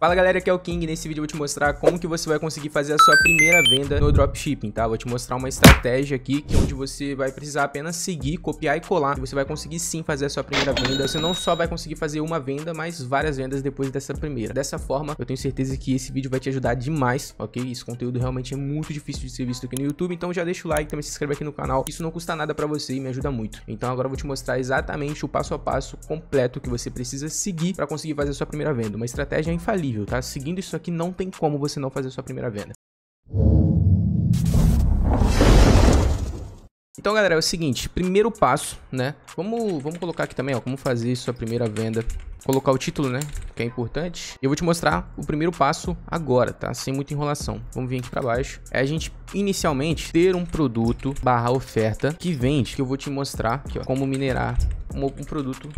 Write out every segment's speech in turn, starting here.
Fala galera, aqui é o King. Nesse vídeo eu vou te mostrar como que você vai conseguir fazer a sua primeira venda no dropshipping, tá? Vou te mostrar uma estratégia aqui, que é onde você vai precisar apenas seguir, copiar e colar. E você vai conseguir sim fazer a sua primeira venda. Você não só vai conseguir fazer uma venda, mas várias vendas depois dessa primeira. Dessa forma, eu tenho certeza que esse vídeo vai te ajudar demais, ok? Esse conteúdo realmente é muito difícil de ser visto aqui no YouTube, então já deixa o like, também se inscreve aqui no canal. Isso não custa nada pra você e me ajuda muito. Então agora eu vou te mostrar exatamente o passo a passo completo que você precisa seguir pra conseguir fazer a sua primeira venda. Uma estratégia infalível incrível, tá? Seguindo isso aqui, não tem como você não fazer sua primeira venda. Então, galera, é o seguinte, primeiro passo, né? Vamos, vamos colocar aqui também, ó, como fazer sua primeira venda. Colocar o título, né, que é importante. Eu vou te mostrar o primeiro passo agora, tá? Sem muita enrolação. Vamos vir aqui para baixo. É a gente, inicialmente, ter um produto barra oferta que vende, que eu vou te mostrar aqui, ó, como minerar um, um produto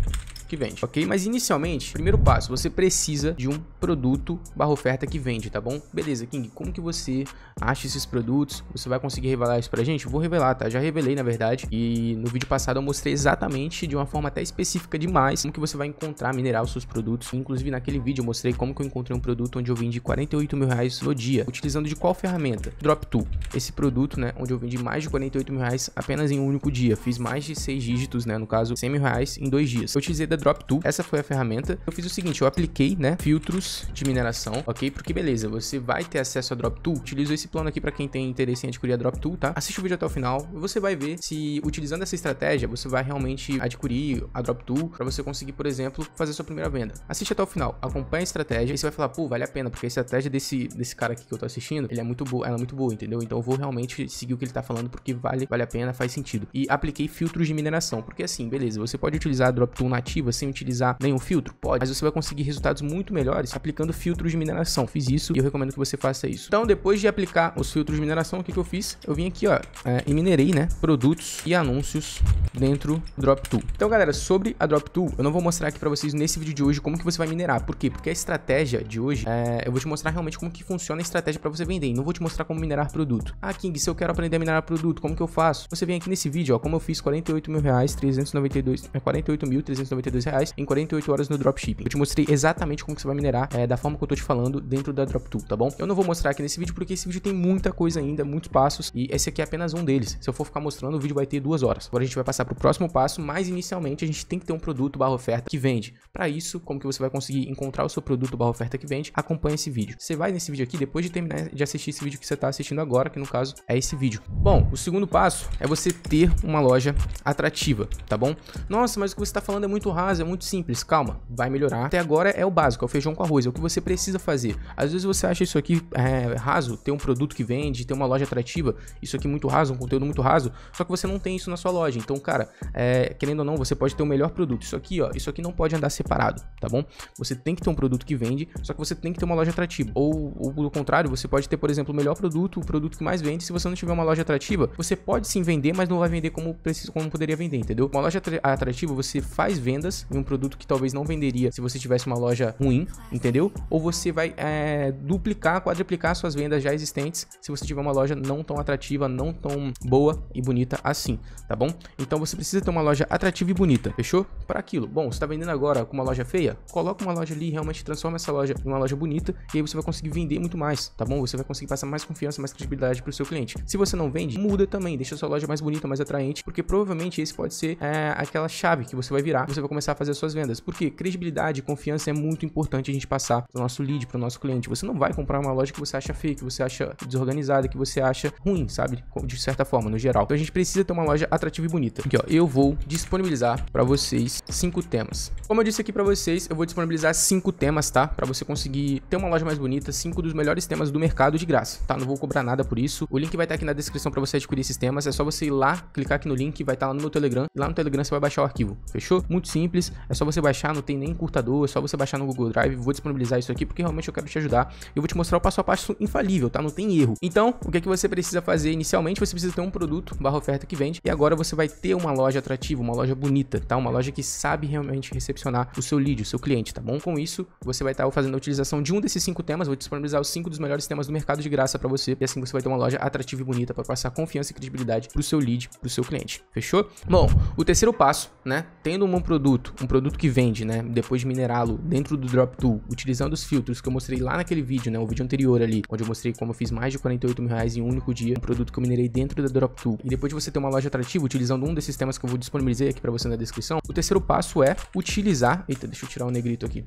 que vende, ok? Mas inicialmente, primeiro passo, você precisa de um produto barra oferta que vende, tá bom? Beleza, King, como que você acha esses produtos? Você vai conseguir revelar isso pra gente? Vou revelar, tá? Já revelei, na verdade, e no vídeo passado eu mostrei exatamente, de uma forma até específica demais, como que você vai encontrar, minerar os seus produtos. Inclusive, naquele vídeo eu mostrei como que eu encontrei um produto onde eu vendi 48 mil reais no dia, utilizando de qual ferramenta? Drop Tool. Esse produto, né, onde eu vendi mais de 48 mil reais apenas em um único dia. Fiz mais de seis dígitos, né, no caso, 100 mil reais em dois dias. Eu utilizei da Drop Tool. Essa foi a ferramenta. Eu fiz o seguinte, eu apliquei, né, filtros de mineração, ok? Porque beleza, você vai ter acesso a Drop Tool. Utilizo esse plano aqui para quem tem interesse em adquirir a Drop Tool, tá? Assiste o vídeo até o final e você vai ver se utilizando essa estratégia você vai realmente adquirir a Drop Tool para você conseguir, por exemplo, fazer sua primeira venda. Assiste até o final, acompanha a estratégia e você vai falar, pô, vale a pena, porque a estratégia desse, desse cara aqui que eu tô assistindo, ele é muito boa, ela é muito boa, entendeu? Então eu vou realmente seguir o que ele tá falando porque vale, vale a pena, faz sentido. E apliquei filtros de mineração, porque assim, beleza, você pode utilizar a Drop Tool nativa agressiva sem utilizar nenhum filtro? Pode, mas você vai conseguir resultados muito melhores aplicando filtros de mineração. Fiz isso e eu recomendo que você faça isso. Então, depois de aplicar os filtros de mineração, o que, que eu fiz? Eu vim aqui, ó, é, e minerei, né, produtos e anúncios dentro do Drop Tool. Então, galera, sobre a Drop Tool, eu não vou mostrar aqui para vocês nesse vídeo de hoje como que você vai minerar. Por quê? Porque a estratégia de hoje, é, eu vou te mostrar realmente como que funciona a estratégia para você vender. E não vou te mostrar como minerar produto. Ah, King, se eu quero aprender a minerar produto, como que eu faço? Você vem aqui nesse vídeo, ó, como eu fiz 48 mil reais, 392, 392 reais em 48 horas no dropshipping. Eu te mostrei exatamente como que você vai minerar é, da forma que eu tô te falando dentro da Drop Tool, tá bom? Eu não vou mostrar aqui nesse vídeo porque esse vídeo tem muita coisa ainda, muitos passos e esse aqui é apenas um deles. Se eu for ficar mostrando, o vídeo vai ter duas horas. Agora a gente vai passar pro próximo passo, mas inicialmente a gente tem que ter um produto barra oferta que vende. Para isso, como que você vai conseguir encontrar o seu produto barra oferta que vende? Acompanha esse vídeo. Você vai nesse vídeo aqui depois de terminar de assistir esse vídeo que você tá assistindo agora, que no caso é esse vídeo. Bom, o segundo passo é você ter uma loja atrativa, tá bom? Nossa, mas o que você tá falando é muito rápido mas é muito simples, calma, vai melhorar. Até agora é o básico, é o feijão com arroz, é o que você precisa fazer. Às vezes você acha isso aqui é, raso, ter um produto que vende, ter uma loja atrativa, isso aqui muito raso, um conteúdo muito raso, só que você não tem isso na sua loja. Então, cara, é, querendo ou não, você pode ter o melhor produto. Isso aqui, ó, isso aqui não pode andar separado, tá bom? Você tem que ter um produto que vende, só que você tem que ter uma loja atrativa. Ou, ou do contrário, você pode ter, por exemplo, o melhor produto, o produto que mais vende. Se você não tiver uma loja atrativa, você pode sim vender, mas não vai vender como, precisa, como poderia vender, entendeu? Uma loja atrativa, você faz vendas vendas em um produto que talvez não venderia se você tivesse uma loja ruim, entendeu? Ou você vai é, duplicar, quadruplicar suas vendas já existentes se você tiver uma loja não tão atrativa, não tão boa e bonita assim, tá bom? Então você precisa ter uma loja atrativa e bonita, fechou? Para aquilo. Bom, você tá vendendo agora com uma loja feia? Coloca uma loja ali, e realmente transforma essa loja em uma loja bonita e aí você vai conseguir vender muito mais, tá bom? Você vai conseguir passar mais confiança, mais credibilidade pro seu cliente. Se você não vende, muda também, deixa sua loja mais bonita, mais atraente, porque provavelmente esse pode ser é, aquela chave que você vai virar, você vai começar começar a fazer suas vendas. Porque credibilidade e confiança é muito importante a gente passar o nosso lead, para o nosso cliente. Você não vai comprar uma loja que você acha feia, que você acha desorganizada, que você acha ruim, sabe? De certa forma, no geral. Então a gente precisa ter uma loja atrativa e bonita. Aqui, ó, eu vou disponibilizar para vocês cinco temas. Como eu disse aqui para vocês, eu vou disponibilizar cinco temas, tá? Para você conseguir ter uma loja mais bonita, cinco dos melhores temas do mercado de graça, tá? Não vou cobrar nada por isso. O link vai estar tá aqui na descrição para você adquirir esses temas. É só você ir lá, clicar aqui no link, vai estar tá lá no meu Telegram. lá no Telegram você vai baixar o arquivo. Fechou? Muito simples simples, é só você baixar, não tem nem curtador, é só você baixar no Google Drive, vou disponibilizar isso aqui porque realmente eu quero te ajudar. Eu vou te mostrar o passo a passo infalível, tá? Não tem erro. Então, o que é que você precisa fazer inicialmente? Você precisa ter um produto, barra oferta que vende, e agora você vai ter uma loja atrativa, uma loja bonita, tá? Uma loja que sabe realmente recepcionar o seu lead, o seu cliente, tá bom? Com isso, você vai estar fazendo a utilização de um desses cinco temas, vou disponibilizar os cinco dos melhores temas do mercado de graça para você, e assim você vai ter uma loja atrativa e bonita para passar confiança e credibilidade pro seu lead, pro seu cliente. Fechou? Bom, o terceiro passo, né? Tendo um bom produto produto, um produto que vende, né, depois de minerá-lo dentro do Drop Tool, utilizando os filtros que eu mostrei lá naquele vídeo, né, o vídeo anterior ali, onde eu mostrei como eu fiz mais de 48 mil reais em um único dia, um produto que eu minerei dentro da Drop Tool, e depois de você ter uma loja atrativa utilizando um desses temas que eu vou disponibilizar aqui para você na descrição, o terceiro passo é utilizar, eita, deixa eu tirar o um negrito aqui,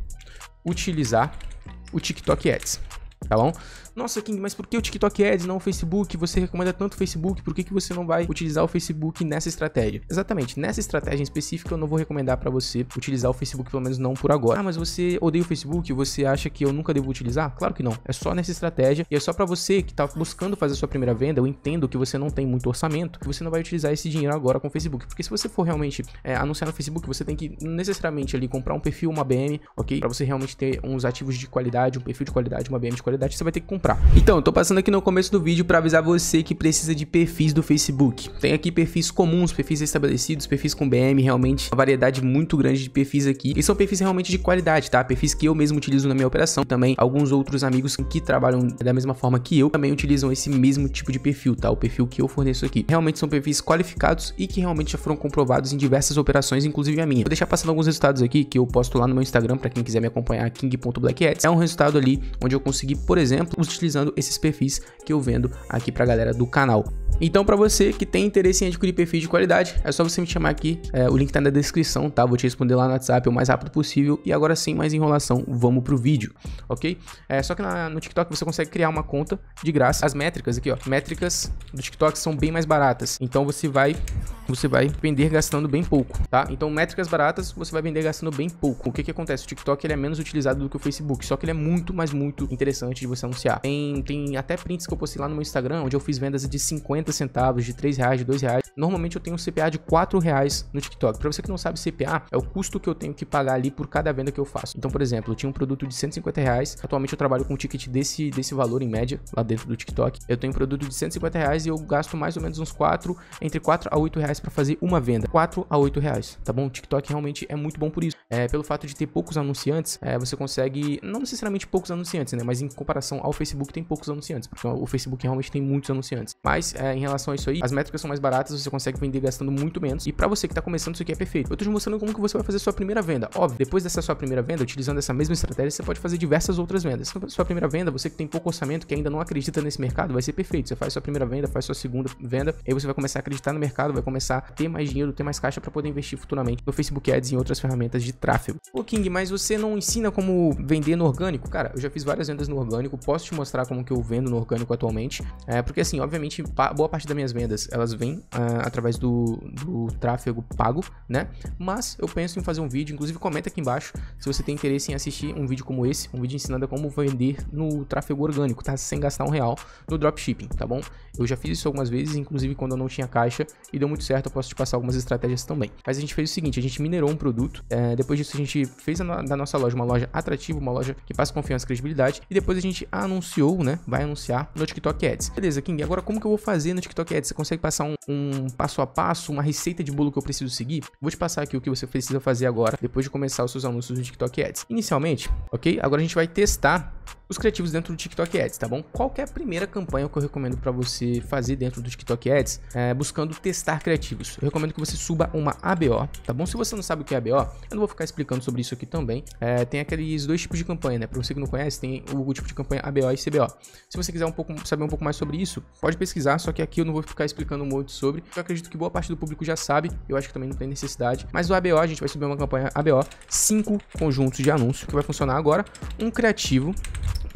utilizar o TikTok Ads, tá bom? Nossa, King, mas por que o TikTok é Ads, não o Facebook? Você recomenda tanto o Facebook, por que, que você não vai utilizar o Facebook nessa estratégia? Exatamente, nessa estratégia específica eu não vou recomendar para você utilizar o Facebook, pelo menos não por agora. Ah, mas você odeia o Facebook? Você acha que eu nunca devo utilizar? Claro que não. É só nessa estratégia e é só para você que tá buscando fazer sua primeira venda. Eu entendo que você não tem muito orçamento, que você não vai utilizar esse dinheiro agora com o Facebook. Porque se você for realmente é, anunciar no Facebook, você tem que necessariamente ali comprar um perfil, uma BM, ok? Para você realmente ter uns ativos de qualidade, um perfil de qualidade, uma BM de qualidade, você vai ter que comprar comprar. Então, eu tô passando aqui no começo do vídeo para avisar você que precisa de perfis do Facebook. Tem aqui perfis comuns, perfis estabelecidos, perfis com BM, realmente uma variedade muito grande de perfis aqui. E são perfis realmente de qualidade, tá? Perfis que eu mesmo utilizo na minha operação. Também alguns outros amigos que trabalham da mesma forma que eu também utilizam esse mesmo tipo de perfil, tá? O perfil que eu forneço aqui. Realmente são perfis qualificados e que realmente já foram comprovados em diversas operações, inclusive a minha. Vou deixar passando alguns resultados aqui que eu posto lá no meu Instagram para quem quiser me acompanhar, king.blackads. É um resultado ali onde eu consegui, por exemplo, os utilizando esses perfis que eu vendo aqui para a galera do canal. Então, para você que tem interesse em adquirir perfis de qualidade, é só você me chamar aqui. É, o link está na descrição, tá? Vou te responder lá no WhatsApp o mais rápido possível. E agora, sem mais enrolação, vamos pro vídeo, ok? É, só que na, no TikTok você consegue criar uma conta de graça. As métricas aqui, ó, métricas do TikTok são bem mais baratas. Então, você vai, você vai vender gastando bem pouco, tá? Então, métricas baratas você vai vender gastando bem pouco. O que que acontece? O TikTok ele é menos utilizado do que o Facebook, só que ele é muito, mas muito interessante de você anunciar. Tem, tem até prints que eu postei lá no meu Instagram, onde eu fiz vendas de 50 centavos, de 3 reais, de 2 reais. Normalmente eu tenho um CPA de 4 reais no TikTok. Para você que não sabe, CPA é o custo que eu tenho que pagar ali por cada venda que eu faço. Então, por exemplo, eu tinha um produto de 150 reais. Atualmente eu trabalho com um ticket desse, desse valor em média, lá dentro do TikTok. Eu tenho um produto de 150 reais e eu gasto mais ou menos uns 4, entre 4 a 8 reais para fazer uma venda. 4 a 8 reais, tá bom? O TikTok realmente é muito bom por isso. É, pelo fato de ter poucos anunciantes, é, você consegue, não necessariamente poucos anunciantes, né? Mas em comparação ao Facebook, Facebook tem poucos anunciantes, porque o Facebook realmente tem muitos anunciantes. Mas é, em relação a isso aí, as métricas são mais baratas, você consegue vender gastando muito menos. E para você que tá começando, isso aqui é perfeito. Eu tô te mostrando como que você vai fazer sua primeira venda. Óbvio, depois dessa sua primeira venda, utilizando essa mesma estratégia, você pode fazer diversas outras vendas. Então, sua primeira venda, você que tem pouco orçamento, que ainda não acredita nesse mercado, vai ser perfeito. Você faz sua primeira venda, faz sua segunda venda, aí você vai começar a acreditar no mercado, vai começar a ter mais dinheiro, ter mais caixa para poder investir futuramente no Facebook Ads e em outras ferramentas de tráfego. Ô King, mas você não ensina como vender no orgânico? Cara, eu já fiz várias vendas no orgânico, posso te mostrar mostrar como que eu vendo no orgânico atualmente, é, porque assim, obviamente, boa parte das minhas vendas, elas vêm uh, através do, do tráfego pago, né? Mas eu penso em fazer um vídeo, inclusive comenta aqui embaixo se você tem interesse em assistir um vídeo como esse, um vídeo ensinando como vender no tráfego orgânico, tá? Sem gastar um real no dropshipping, tá bom? Eu já fiz isso algumas vezes, inclusive quando eu não tinha caixa e deu muito certo, eu posso te passar algumas estratégias também. Mas a gente fez o seguinte, a gente minerou um produto, é, depois disso a gente fez a, da nossa loja uma loja atrativa, uma loja que passa confiança e credibilidade e depois a gente anunciou anunciou, né? Vai anunciar no TikTok Ads. Beleza, King, agora como que eu vou fazer no TikTok Ads? Você consegue passar um, um passo a passo, uma receita de bolo que eu preciso seguir? Vou te passar aqui o que você precisa fazer agora, depois de começar os seus anúncios no TikTok Ads. Inicialmente, ok? Agora a gente vai testar os criativos dentro do TikTok Ads, tá bom? Qualquer é primeira campanha que eu recomendo para você fazer dentro do TikTok Ads é buscando testar criativos. Eu recomendo que você suba uma ABO, tá bom? Se você não sabe o que é ABO, eu não vou ficar explicando sobre isso aqui também. É, tem aqueles dois tipos de campanha, né? Para você que não conhece, tem o tipo de campanha ABO se você quiser um pouco, saber um pouco mais sobre isso, pode pesquisar, só que aqui eu não vou ficar explicando muito sobre. Eu acredito que boa parte do público já sabe, eu acho que também não tem necessidade. Mas o ABO, a gente vai subir uma campanha ABO, cinco conjuntos de anúncio que vai funcionar agora. Um criativo,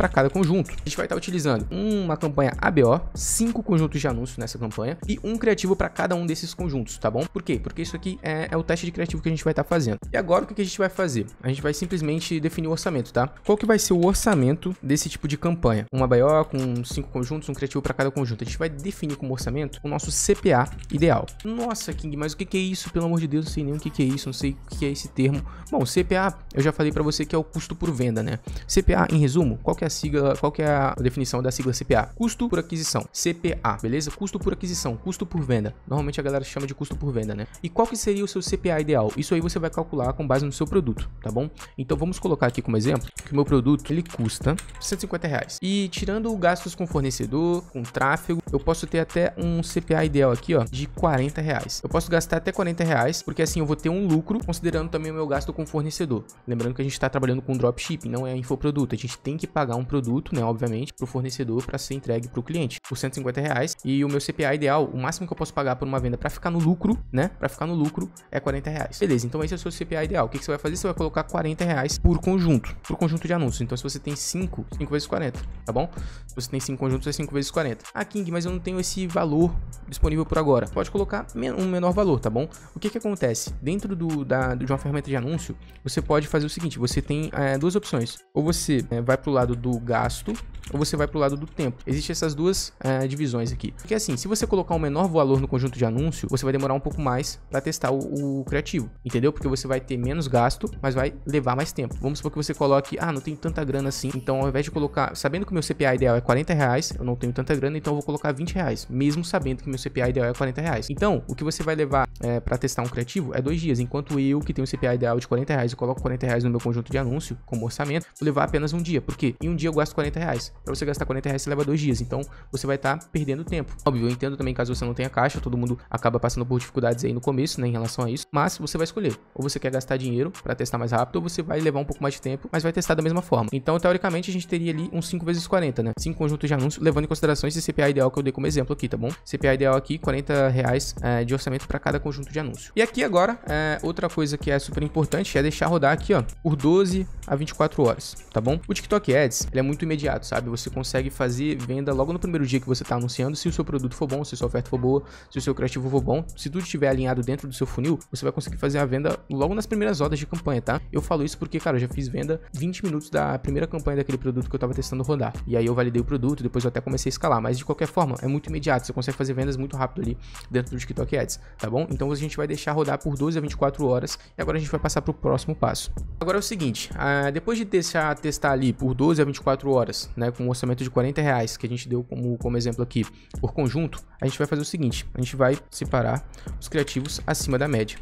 para cada conjunto. A gente vai estar utilizando uma campanha ABO, cinco conjuntos de anúncios nessa campanha e um criativo para cada um desses conjuntos, tá bom? Por quê? Porque isso aqui é, é o teste de criativo que a gente vai estar fazendo. E agora o que a gente vai fazer? A gente vai simplesmente definir o orçamento, tá? Qual que vai ser o orçamento desse tipo de campanha? Uma ABO com cinco conjuntos, um criativo para cada conjunto. A gente vai definir como orçamento o nosso CPA ideal. Nossa, King, mas o que é isso? Pelo amor de Deus, não sei nem o que é isso, não sei o que é esse termo. Bom, CPA, eu já falei para você que é o custo por venda, né? CPA, em resumo, qual que é a sigla, qual que é a definição da sigla CPA? Custo por aquisição, CPA, beleza? Custo por aquisição, custo por venda. Normalmente a galera chama de custo por venda, né? E qual que seria o seu CPA ideal? Isso aí você vai calcular com base no seu produto, tá bom? Então vamos colocar aqui como exemplo que o meu produto ele custa 150 reais. E tirando gastos com fornecedor, com tráfego, eu posso ter até um CPA ideal aqui, ó, de 40 reais. Eu posso gastar até 40 reais, porque assim eu vou ter um lucro, considerando também o meu gasto com fornecedor. Lembrando que a gente está trabalhando com dropshipping, não é infoproduto. A gente tem que pagar um um produto, né, obviamente, para o fornecedor para ser entregue para o cliente por 150 reais. E o meu CPA ideal, o máximo que eu posso pagar por uma venda para ficar no lucro, né, para ficar no lucro é 40 reais. Beleza, então esse é o seu CPA ideal. O que, que você vai fazer? Você vai colocar 40 reais por conjunto, por conjunto de anúncios. Então se você tem 5, 5 vezes 40, tá bom? Se você tem 5 conjuntos, é 5 vezes 40. Ah, King, mas eu não tenho esse valor disponível por agora. Pode colocar um menor valor, tá bom? O que que acontece? Dentro do, da, de uma ferramenta de anúncio, você pode fazer o seguinte, você tem é, duas opções. Ou você é, vai para o lado do gasto ou você vai para o lado do tempo. Existem essas duas uh, divisões aqui. Porque assim, se você colocar um menor valor no conjunto de anúncio, você vai demorar um pouco mais para testar o, o, criativo, entendeu? Porque você vai ter menos gasto, mas vai levar mais tempo. Vamos supor que você coloque, ah, não tenho tanta grana assim, então ao invés de colocar, sabendo que o meu CPA ideal é 40 reais, eu não tenho tanta grana, então eu vou colocar 20 reais, mesmo sabendo que meu CPA ideal é 40 reais. Então, o que você vai levar é, eh, para testar um criativo é dois dias, enquanto eu, que tenho um CPA ideal de 40 reais, eu coloco 40 reais no meu conjunto de anúncio como orçamento, vou levar apenas um dia, porque em um dia eu gasto 40 reais. Para você gastar 40 reais, você leva dois dias. Então, você vai estar tá perdendo tempo. Óbvio, eu entendo também caso você não tenha caixa, todo mundo acaba passando por dificuldades aí no começo, né, em relação a isso. Mas você vai escolher. Ou você quer gastar dinheiro para testar mais rápido, ou você vai levar um pouco mais de tempo, mas vai testar da mesma forma. Então, teoricamente, a gente teria ali uns 5 vezes 40, né? 5 conjuntos de anúncios, levando em consideração esse CPA ideal que eu dei como exemplo aqui, tá bom? CPA ideal aqui, 40 reais é, de orçamento para cada conjunto de anúncio. E aqui agora, é, outra coisa que é super importante é deixar rodar aqui, ó, por 12 a 24 horas, tá bom? O TikTok Ads, ele é muito imediato, sabe? sabe? Você consegue fazer venda logo no primeiro dia que você está anunciando, se o seu produto for bom, se a sua oferta for boa, se o seu criativo for bom, se tudo estiver alinhado dentro do seu funil, você vai conseguir fazer a venda logo nas primeiras horas de campanha, tá? Eu falo isso porque, cara, eu já fiz venda 20 minutos da primeira campanha daquele produto que eu estava testando rodar. E aí eu validei o produto, depois eu até comecei a escalar, mas de qualquer forma, é muito imediato, você consegue fazer vendas muito rápido ali dentro do TikTok Ads, tá bom? Então a gente vai deixar rodar por 12 a 24 horas e agora a gente vai passar para o próximo passo. Agora é o seguinte, ah, depois de deixar testar ali por 12 a 24 horas, né? vai né, com um orçamento de 40 reais, que a gente deu como, como exemplo aqui, por conjunto, a gente vai fazer o seguinte, a gente vai separar os criativos acima da média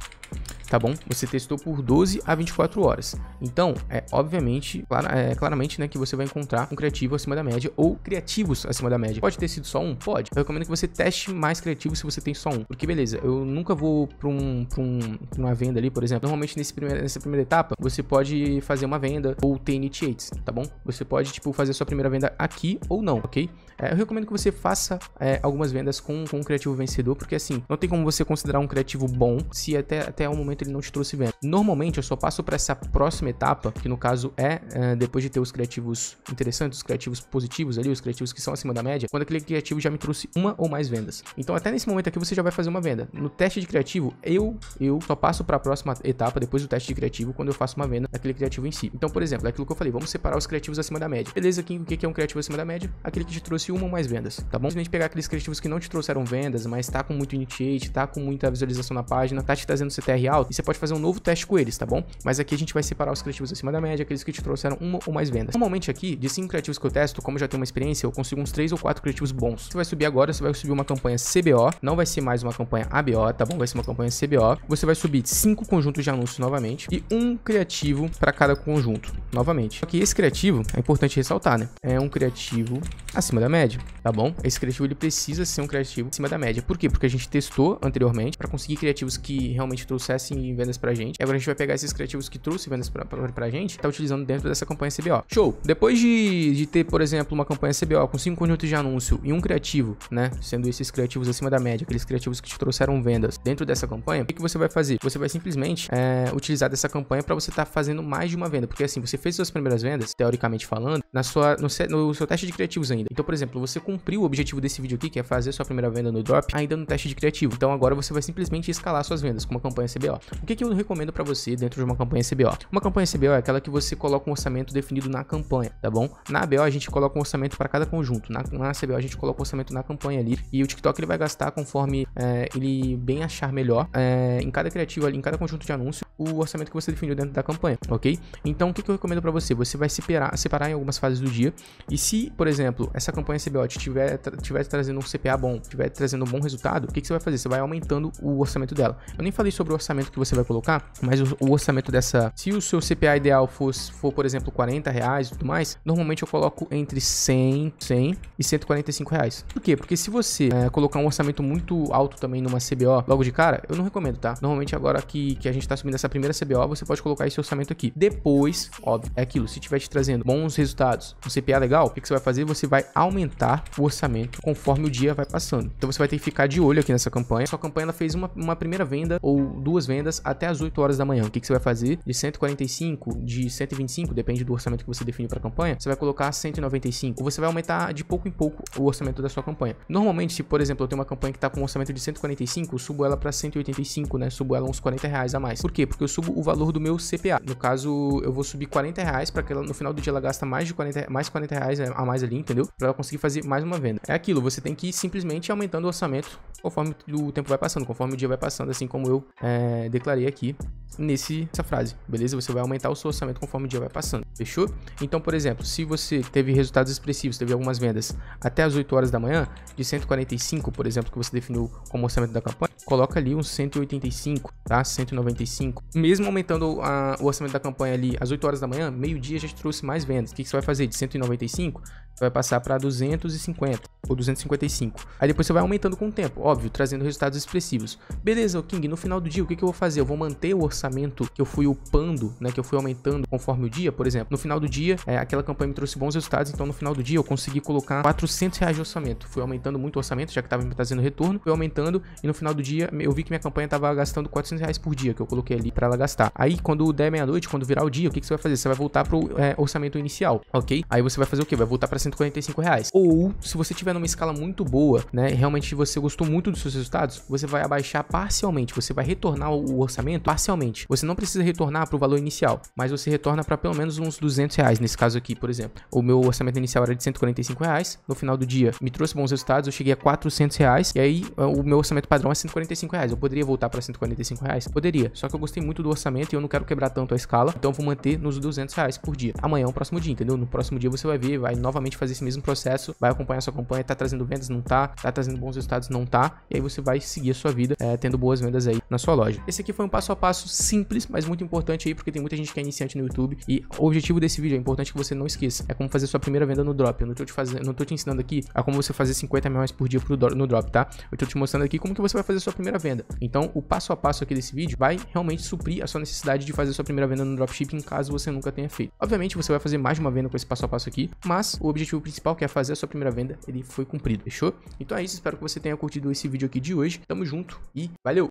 tá bom? Você testou por 12 a 24 horas. Então, é obviamente, clar, é, claramente, né, que você vai encontrar um criativo acima da média ou criativos acima da média. Pode ter sido só um? Pode. Eu recomendo que você teste mais criativos se você tem só um. Porque, beleza, eu nunca vou para um, pra um, pra uma venda ali, por exemplo. Normalmente, nesse primeira, nessa primeira etapa, você pode fazer uma venda ou ter initiates, tá bom? Você pode, tipo, fazer a sua primeira venda aqui ou não, ok? É, eu recomendo que você faça é, algumas vendas com, com um criativo vencedor, porque assim, não tem como você considerar um criativo bom se até, até o momento ele não te trouxe venda. Normalmente eu só passo para essa próxima etapa, que no caso é, é, depois de ter os criativos interessantes, os criativos positivos ali, os criativos que são acima da média, quando aquele criativo já me trouxe uma ou mais vendas. Então até nesse momento aqui você já vai fazer uma venda. No teste de criativo, eu eu só passo para a próxima etapa depois do teste de criativo quando eu faço uma venda daquele criativo em si. Então, por exemplo, é aquilo que eu falei, vamos separar os criativos acima da média. Beleza, aqui o que é um criativo acima da média? Aquele que te trouxe uma ou mais vendas, tá bom? Simplesmente pegar aqueles criativos que não te trouxeram vendas, mas tá com muito initiate, tá com muita visualização na página, tá te trazendo CTR alto, e você pode fazer um novo teste com eles, tá bom? Mas aqui a gente vai separar os criativos acima da média, aqueles que te trouxeram uma ou mais vendas. Normalmente aqui, de cinco criativos que eu testo, como eu já tenho uma experiência, eu consigo uns três ou quatro criativos bons. Você vai subir agora, você vai subir uma campanha CBO, não vai ser mais uma campanha ABO, tá bom? Vai ser uma campanha CBO. Você vai subir cinco conjuntos de anúncios novamente e um criativo para cada conjunto, novamente. Só que esse criativo, é importante ressaltar, né? É um criativo acima da média médio, tá bom? Esse criativo ele precisa ser um criativo acima da média. Por quê? Porque a gente testou anteriormente para conseguir criativos que realmente trouxessem vendas pra gente. agora a gente vai pegar esses criativos que trouxeram vendas pra, pra, pra gente e tá utilizando dentro dessa campanha CBO. Show! Depois de, de ter, por exemplo, uma campanha CBO com 5 conjuntos de anúncio e um criativo, né? Sendo esses criativos acima da média, aqueles criativos que te trouxeram vendas dentro dessa campanha, o que, que você vai fazer? Você vai simplesmente é, utilizar dessa campanha para você estar tá fazendo mais de uma venda. Porque assim, você fez suas primeiras vendas, teoricamente falando, na sua, no, no seu teste de criativos ainda. Então, por exemplo, exemplo, você cumpriu o objetivo desse vídeo aqui, que é fazer sua primeira venda no drop, ainda no teste de criativo. Então agora você vai simplesmente escalar suas vendas com uma campanha CBO. O que, que eu recomendo para você dentro de uma campanha CBO? Uma campanha CBO é aquela que você coloca um orçamento definido na campanha, tá bom? Na ABO a gente coloca um orçamento para cada conjunto. Na, na CBO a gente coloca um orçamento na campanha ali e o TikTok ele vai gastar conforme é, ele bem achar melhor é, em cada criativo ali, em cada conjunto de anúncio, o orçamento que você definiu dentro da campanha, ok? Então o que, que eu recomendo para você? Você vai separar, separar em algumas fases do dia e se, por exemplo, essa campanha campanha CBOT tiver, tiver trazendo um CPA bom, tiver trazendo um bom resultado, o que, que você vai fazer? Você vai aumentando o orçamento dela. Eu nem falei sobre o orçamento que você vai colocar, mas o, o orçamento dessa. Se o seu CPA ideal fosse, for, por exemplo, 40 reais e tudo mais, normalmente eu coloco entre 100, 100 e 145 reais. Por quê? Porque se você é, colocar um orçamento muito alto também numa CBO logo de cara, eu não recomendo, tá? Normalmente agora que, que a gente está subindo essa primeira CBO, você pode colocar esse orçamento aqui. Depois, óbvio, é aquilo. Se tiver te trazendo bons resultados, um CPA legal, o que, que você vai fazer? Você vai aumentar aumentar o orçamento conforme o dia vai passando. Então você vai ter que ficar de olho aqui nessa campanha. Sua campanha ela fez uma, uma primeira venda ou duas vendas até as 8 horas da manhã. O que, que você vai fazer? De 145, de 125, depende do orçamento que você define para a campanha, você vai colocar 195. Você vai aumentar de pouco em pouco o orçamento da sua campanha. Normalmente, se por exemplo eu tenho uma campanha que está com um orçamento de 145, eu subo ela para 185, né? Subo ela uns 40 reais a mais. Por quê? Porque eu subo o valor do meu CPA. No caso, eu vou subir 40 reais para que ela, no final do dia ela gasta mais de 40, mais 40 reais a mais ali, entendeu? Para ela conseguir conseguir fazer mais uma venda. É aquilo, você tem que ir simplesmente aumentando o orçamento conforme o tempo vai passando, conforme o dia vai passando, assim como eu é, declarei aqui nesse, nessa frase, beleza? Você vai aumentar o seu orçamento conforme o dia vai passando, fechou? Então, por exemplo, se você teve resultados expressivos, teve algumas vendas até as 8 horas da manhã, de 145, por exemplo, que você definiu como orçamento da campanha, coloca ali um 185, tá? 195. Mesmo aumentando a, o orçamento da campanha ali às 8 horas da manhã, meio-dia já te trouxe mais vendas. O que, que você vai fazer? De 195, vai passar para 250 ou 255. Aí depois você vai aumentando com o tempo, óbvio, trazendo resultados expressivos. Beleza, King, no final do dia, o que, que eu vou fazer? Eu vou manter o orçamento que eu fui upando, né, que eu fui aumentando conforme o dia, por exemplo. No final do dia, é, aquela campanha me trouxe bons resultados, então no final do dia eu consegui colocar 400 reais de orçamento. Fui aumentando muito o orçamento, já que estava me trazendo retorno, fui aumentando e no final do dia eu vi que minha campanha estava gastando 400 reais por dia, que eu coloquei ali para ela gastar. Aí quando der meia-noite, quando virar o dia, o que, que você vai fazer? Você vai voltar pro é, orçamento inicial, ok? Aí você vai fazer o quê? Vai voltar para 145 reais. Ou, se você tiver numa escala muito boa, né, realmente você gostou muito dos seus resultados, você vai abaixar parcialmente, você vai retornar o orçamento parcialmente. Você não precisa retornar para o valor inicial, mas você retorna para pelo menos uns 200 reais, nesse caso aqui, por exemplo. O meu orçamento inicial era de 145 reais, no final do dia me trouxe bons resultados, eu cheguei a 400 reais, e aí eh, o meu orçamento padrão é 145 reais. Eu poderia voltar para 145 reais? Poderia, só que eu gostei muito do orçamento e eu não quero quebrar tanto a escala, então vou manter nos 200 reais por dia. Amanhã é o próximo dia, entendeu? No próximo dia você vai ver, vai novamente fazer esse mesmo processo, vai acompanhar sua campanha, tá trazendo vendas, não tá, tá trazendo bons resultados, não tá, e aí você vai seguir a sua vida é, tendo boas vendas aí na sua loja. Esse aqui foi um passo a passo simples, mas muito importante aí, porque tem muita gente que é iniciante no YouTube, e o objetivo desse vídeo é importante que você não esqueça, é como fazer sua primeira venda no Drop, eu não tô te, fazendo, não tô te ensinando aqui a como você fazer 50 mil reais por dia pro, no Drop, tá? Eu tô te mostrando aqui como que você vai fazer sua primeira venda. Então, o passo a passo aqui desse vídeo vai realmente suprir a sua necessidade de fazer sua primeira venda no dropshipping, caso você nunca tenha feito. Obviamente, você vai fazer mais de uma venda com esse passo a passo aqui, mas o objetivo objetivo principal, que é fazer a sua primeira venda, ele foi cumprido, fechou? Então é isso, espero que você tenha curtido esse vídeo aqui de hoje. Tamo junto e valeu!